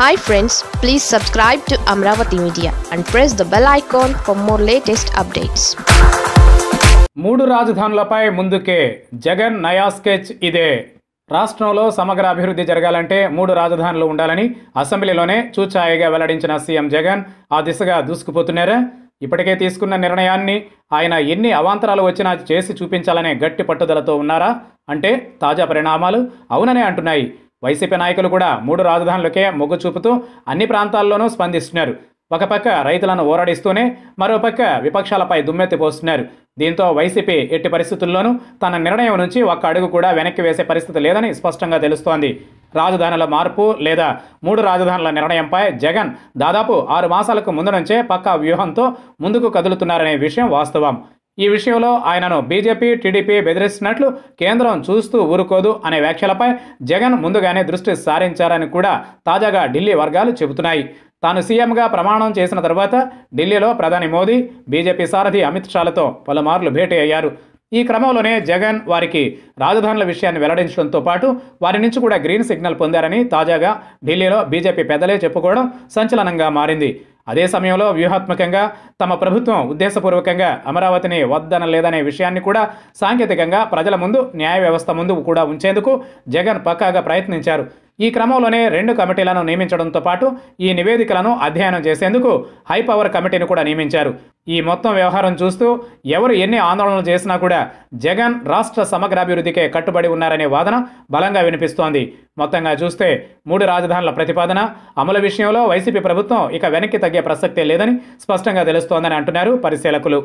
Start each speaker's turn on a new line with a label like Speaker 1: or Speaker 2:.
Speaker 1: hi friends please subscribe to Amaravati media and press the bell icon for more latest updates మూడు రాజధానులపై ముందుకే జగన్ నయా sketch ఇదే రాష్ట్రంలో సమగ్ర అభివృద్ధి జరగాలంటే మూడు రాజధానులు ఉండాలని అసెంబ్లీలోనే చూచాయిగా వెల్లడించిన సీఎం జగన్ ఆ దిశగా దూసుకుపోతున్నారా ఇప్పటికే తీసుకున్న నిర్ణయాన్ని ఆయన ఎన్ని అవాంతరాలు వచ్చినా చేసి చూపించాలనే గట్టి పట్టుదలతో ఉన్నారా అంటే తాజా పరిణామాలు అవుననే అంటున్నాయి వైసీపీ నాయకులు కూడా మూడు రాజధానులకే మొగ్గు చూపుతూ అన్ని ప్రాంతాల్లోనూ స్పందిస్తున్నారు ఒక పక్క రైతులను ఓరడిస్తూనే మరోపక్క విపక్షాలపై దుమ్మెత్తి పోస్తున్నారు దీంతో వైసీపీ ఎట్టి పరిస్థితుల్లోనూ తన నిర్ణయం నుంచి ఒక్క అడుగు కూడా వెనక్కి వేసే పరిస్థితి లేదని స్పష్టంగా తెలుస్తోంది రాజధానుల మార్పు లేదా మూడు రాజధానుల నిర్ణయంపై జగన్ దాదాపు ఆరు మాసాలకు ముందు నుంచే పక్కా వ్యూహంతో ముందుకు కదులుతున్నారనే విషయం వాస్తవం ఈ విషయంలో ఆయనను బీజేపీ టీడీపీ బెదిరిస్తున్నట్లు కేంద్రం చూస్తూ ఊరుకోదు అనే వ్యాఖ్యలపై జగన్ ముందుగానే దృష్టి సారించారని కూడా తాజాగా ఢిల్లీ వర్గాలు చెబుతున్నాయి తాను సీఎంగా ప్రమాణం చేసిన తర్వాత ఢిల్లీలో ప్రధాని మోదీ బీజేపీ సారథి అమిత్ షాలతో పలుమార్లు భేటీ అయ్యారు ఈ క్రమంలోనే జగన్ వారికి రాజధానుల విషయాన్ని వెల్లడించడంతో పాటు వారి నుంచి కూడా గ్రీన్ సిగ్నల్ పొందారని తాజాగా ఢిల్లీలో బీజేపీ పెద్దలే చెప్పుకోవడం సంచలనంగా మారింది అదే సమయంలో వ్యూహాత్మకంగా తమ ప్రభుత్వం ఉద్దేశపూర్వకంగా అమరావతిని వద్దన లేదనే విషయాన్ని కూడా సాంకేతికంగా ప్రజల ముందు న్యాయ వ్యవస్థ ముందు కూడా ఉంచేందుకు జగన్ పక్కాగా ప్రయత్నించారు ఈ క్రమంలోనే రెండు కమిటీలను నియమించడంతో పాటు ఈ నివేదికలను అధ్యయనం చేసేందుకు హైపవర్ కమిటీని కూడా నియమించారు ఈ మొత్తం వ్యవహారం చూస్తూ ఎవరు ఎన్ని ఆందోళనలు చేసినా కూడా జగన్ రాష్ట్ర సమగ్రాభివృద్ధికే కట్టుబడి ఉన్నారనే వాదన బలంగా వినిపిస్తోంది మొత్తంగా చూస్తే మూడు రాజధానుల ప్రతిపాదన అమలు విషయంలో వైసీపీ ప్రభుత్వం ఇక వెనక్కి తగ్గే ప్రసక్తే లేదని స్పష్టంగా తెలుస్తోందని అంటున్నారు పరిశీలకులు